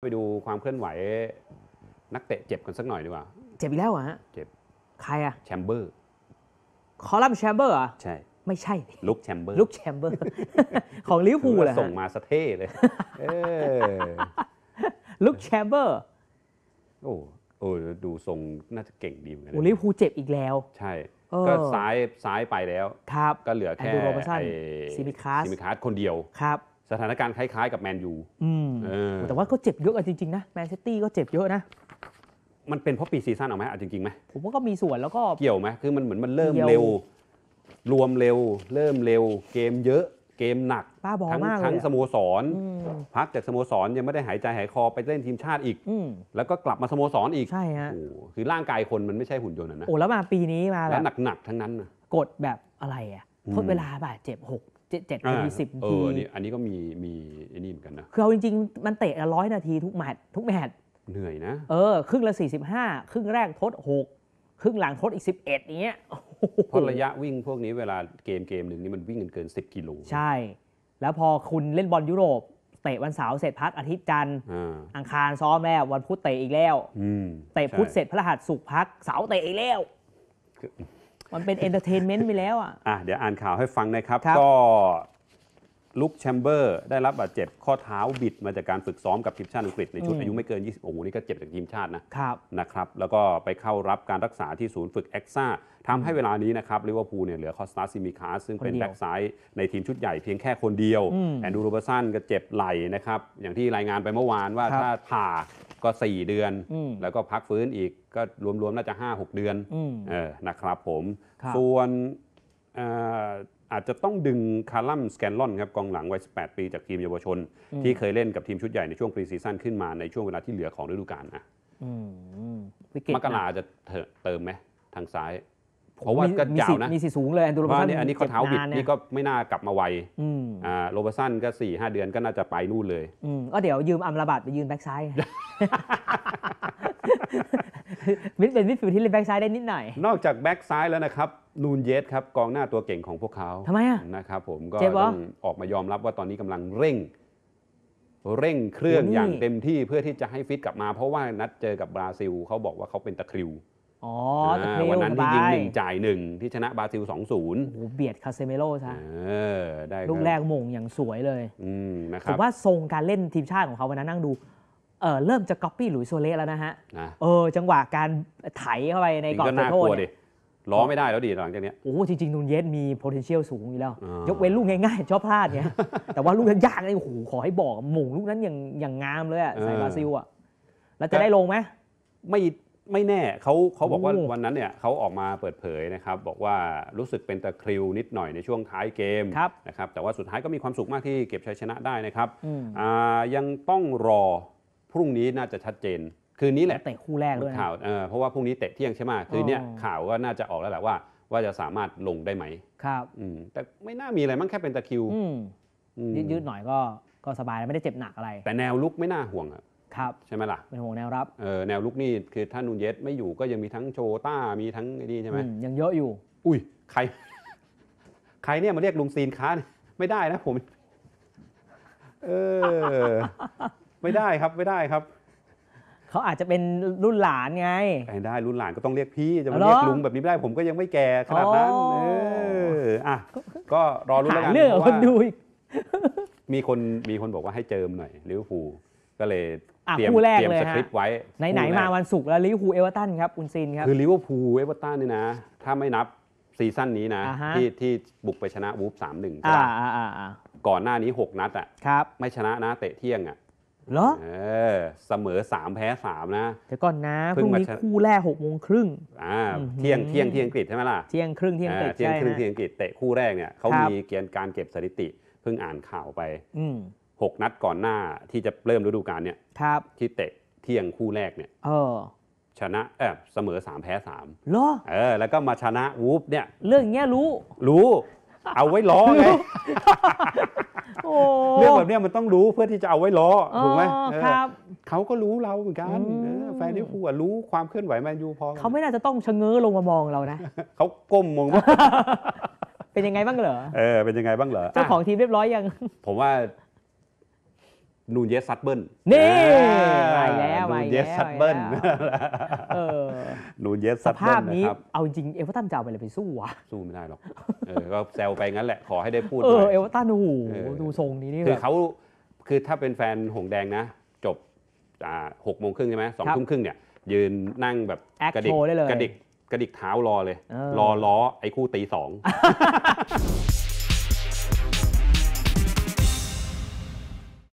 ไปดูความเคลื่อนไหวนักเตะเจ็บกันสักหน่อยดีกว่า เจ็บอีกแล้วเหรอฮะ เจ็บ ใครอะแชมเบอร์ คอลัมน์แชมเบอร์อะใช่ ไม่ใช่ลุกแชมเบอร์ ลุกแชมเบอร์ ของลิเวอร์พูลเหรอส่งมาสะเท่เลยลุกแชมเบอร์ โอ้โอ้ดูทรงน่าจะเก่งดีเหมือนกันลิเวอร์พูลเจ็บอีกแล้ว ใช่ ก็ซ้ายซ้ายไปแล้ว ครับ ก็เหลือแค่ซิมิคาสซิมิคัสคนเดียว ครับสถานการณ์คล้ายๆ กับแมนยูแต่ว่าก็เจ็บเยอะจริงๆนะแมนเชสเตี้ก็เจ็บเยอะนะ มันเป็นเพราะปีซีซั่นเอาไหมอาจริงๆไหมผมว่าก็มีส่วนแล้วก็ เกี่ยวไหม คือมันเหมือนมันเริ่มเร็ว รวมเร็ว เริ่มเร็ว เกมเยอะ เกมหนักทั้งทั้งสโมสรพักจากสโมสรยังไม่ได้หายใจหายคอไปเล่นทีมชาติอีกแล้วก็กลับมาสโมสรอีกใช่ฮะ คือร่างกายคนมันไม่ใช่หุ่นยนต์นะ โอ้แล้วมาปีนี้มาแล้วหนักๆทั้งนั้นกดแบบอะไรอ่ะทดเวลาบาดเจ็บ6เจ็ดนาทีสิบนาทีอันนี้ก็มีมีอันนี้เหมือนกันนะ คือเอาจริงๆ มันเตะร้อยนาทีทุกแมตช์ทุกแมตช์เหนื่อยนะ เออ ครึ่งละ45 ครึ่งแรกทด 6 ครึ่งหลังทดอีก11เนี้ยเพราะระยะวิ่งพวกนี้เวลาเกมเกมหนึ่งนี่มันวิ่งกันเกิน 10กิโล ใช่ แล้วพอคุณเล่นบอลยุโรป เตะวันเสาร์เสร็จพักอาทิตย์จันทร์อังคารซ้อมแล้ววันพุธเตะอีกแล้วเตะพุธเสร็จพรรหัสสุกพักเสาร์เตะอีกแล้วมันเป็นเอนเตอร์เทนเมนต์ไปแล้ว อ่ะอ่เดี๋ยวอ่านข่าวให้ฟังนะครับ ก็ลุคแชมเบอร์ได้รับบาดเจ็บข้อเท้าบิด มาจากการฝึกซ้อมกับทีมชาติอังกฤษในชุดอายุไม่เกิน20โอ้โหนี่ก็เจ็บจากทีมชาตินะ ครับ นะครับ แล้วก็ไปเข้ารับการรักษาที่ศูนย์ฝึกเอ็กซ่าทำให้เวลานี้นะครับลิเวอร์พูลเนี่ยเหลือคอสตาซิมิคาซึ่งเป็นแบ็กซ้ายในทีมชุดใหญ่เพียงแค่คนเดียวแอนดูโรเบอร์สันก็เจ็บไหล่นะครับอย่างที่รายงานไปเมื่อวานว่าถ้าผ่าก็ 4 เดือนอแล้วก็พักฟื้นอีกก็รวมๆ น่าจะ 5-6 เดือนอเออนะครับผมบส่วนอาจจะต้องดึงคาร์ลัมสแกนลอนครับกองหลังวัย18 ปีจากทีมเยาวชน ที่เคยเล่นกับทีมชุดใหญ่ในช่วงปรีซีซั่นขึ้นมาในช่วงเวลาที่เหลือของฤดูกาลนะมักกะลาจะเติมไหมทางซ้ายเพราะว่าก็ยาวนะมีสีสูงเลยแอนดูโรบสันอันนี้เขาเท้าบิดนี่ก็ไม่น่ากลับมาไวอ่าโรบสันก็สี่ห้าเดือนก็น่าจะไปนู่นเลยก็เดี๋ยวยืมอัมราบัดไปยืนแบ็กซ้ายมิดเป็นมิดฟิลที่เล่นแบ็กซ้ายได้นิดหน่อยนอกจากแบ็กซ้ายแล้วนะครับ นูนเยสครับกองหน้าตัวเก่งของพวกเขาทำไมอ่ะนะครับผมก็ต้องออกมายอมรับว่าตอนนี้กำลังเร่ง เร่งเครื่องอย่างเต็มที่เพื่อที่จะให้ฟิตกลับมา เพราะว่านัดเจอกับบราซิลเขาบอกว่าเขาเป็นตะคริวอ๋อวันนั้นที่ยิงหนึ่งจ่ายหนึ่งที่ชนะบราซิล2 0นย์เบียดคาเซเมโร่ซะได้ลูกแรกมงอย่างสวยเลยนะครับผมว่าทรงการเล่นทีมชาติของเขาวันนั้นนั่งดูเออเริ่มจะก๊อปปี้หลุยโซเลสแล้วนะฮะเออจังหวะการไถเข้าไปในกรอบขอโทษนล้อไม่ได้แล้วดิหลังจากนี้โอ้จริงๆนูนเยสมี potential สูงอยู่แล้ว ยกเว้นลูกง่ายๆชอบพลาดเนี่ยแต่ว่าลูกยากเลยโอ้โหขอให้บอกหมงลูกนั้นอย่างอย่างงามเลยอะใส่บราซิลอะแล้วจะได้ลงไหมไม่ไม่แน่เขาเขาบอกว่าวันนั้นเนี่ยเขาออกมาเปิดเผยนะครับบอกว่ารู้สึกเป็นตะคริวนิดหน่อยในช่วงท้ายเกมนะครับ แต่ว่าสุดท้ายก็มีความสุขมากที่เก็บชัยชนะได้นะครับยังต้องรอพรุ่งนี้น่าจะชัดเจน คืนนี้แหละเตะคู่แรกด้วยข่าวเพราะว่าพรุ่งนี้เตะเที่ยงใช่ไหมคืนนี้ข่าวก็น่าจะออกแล้วแหละว่า ว่าจะสามารถลงได้ไหมครับแต่ไม่น่ามีอะไรมั้งแค่เป็นตะคริวยืดๆหน่อยก็ก็สบายไม่ได้เจ็บหนักอะไร แต่แนวลุกไม่น่าห่วงอะครับใช่ไหมล่ะเป็นห่วงแนวรับเออแนวลุกนี่ คือถ้านูนเยสไม่อยู่ก็ยังมีทั้งโชต้ามีทั้งนี่ใช่ไหมยังเยอะอยู่ อุ้ยใคร ใครเนี่ยมาเรียกลุงซีนค้าเนี่ยไม่ได้นะ ผมเออไม่ได้ครับไม่ได้ครับเขาอาจจะเป็นรุ่นหลานไงไ่ได้รุ่นหลานก็ต้องเรียกพี่จะมาเรียกลุงแบบนี้ไม่ได้ผมก็ยังไม่แก่ขนาดนั้นเอออ่ะก็รอรุ่นหาแล้วกันเรื่องคนดูอีกมีคนมีคนบอกว่าให้เจิมหน่อยลิเวอร์พูลก็เลยอ่ะคู่แรกเตรียมเลยสคริปต์ไว้ ไหน ๆ มาวันศุกร์แล้วลิเวอร์พูลเอเวอร์ตันครับคุณซินครับ คือลิเวอร์พูลเอเวอร์ตันนี่นะ ถ้าไม่นับซีซั่นนี้นะ ที่ที่บุกไปชนะวูฟสามหนึ่งก่อนหน้านี้ 6 นัดอ่ะครับ ไม่ชนะนะเตะเที่ยงอ่ะเหรอเออเสมอ 3 แพ้ 3 นะ เดี๋ยวก่อนนะพเพิ่รุ่งนี้มาคู่แรกหกโมงครึ่งอ่าเที่ยงเที่ยงเที่ยงกฤษใช่ไหมล่ะเที่ยงครึ่งเที่ยงติด่เที่ยงครึ่งเที่ยงกฤษเตะคู่แรกเนี่ยเขามีเกณฑ์การเก็บสถิติเพิ่งอ่านข่าวไป อื6 นัดก่อนหน้าที่จะเริ่มฤดูกาลเนี่ยครับที่เตะเที่ยงคู่แรกเนี่ย เออ ชนะเออเสมอ3แพ้3เหรอเออแล้วก็มาชนะวูฟเนี่ย เรื่องเงี้ยรู้รู้ เอาไว้ล้อไงเรื่องแบบนี้มันต้องรู้เพื่อที่จะเอาไว้ล้อถูกไหมครับเขาก็รู้เราเหมือนกันแฟนที่คู่อพูรู้ความเคลื่อนไหวแมนยูพอเขาไม่น่าจะต้องชะเง้อลงมามองเรานะเขาก้มมองเป็นยังไงบ้างเหรอเออ เป็นยังไงบ้างเหรอเจ้าของทีมเรียบร้อยยังผมว่านูเยสซัตเบิลนี่มาแล้วมาแล้วนูเยสซัตเบิลนูเยสซัตเบิลนาพนี้ เอาจริงเอเวอร์ตันจะเอาอะไรไปสู้วะสู้ไม่ได้หรอกก็แซวไปงั้นแหละขอให้ได้พูดเออเอเวอร์ตันโูดูทรงนี้นี่คือเขาคือถ้าเป็นแฟนหงแดงนะ จบหกโมงครึ่งใช่ไหมสองทุ่มครึ่งเนี่ยยืนนั่งแบบกระดิกกระดิกกระดิกเท้ารอเลย รอล้อไอ้คู่ตีสอง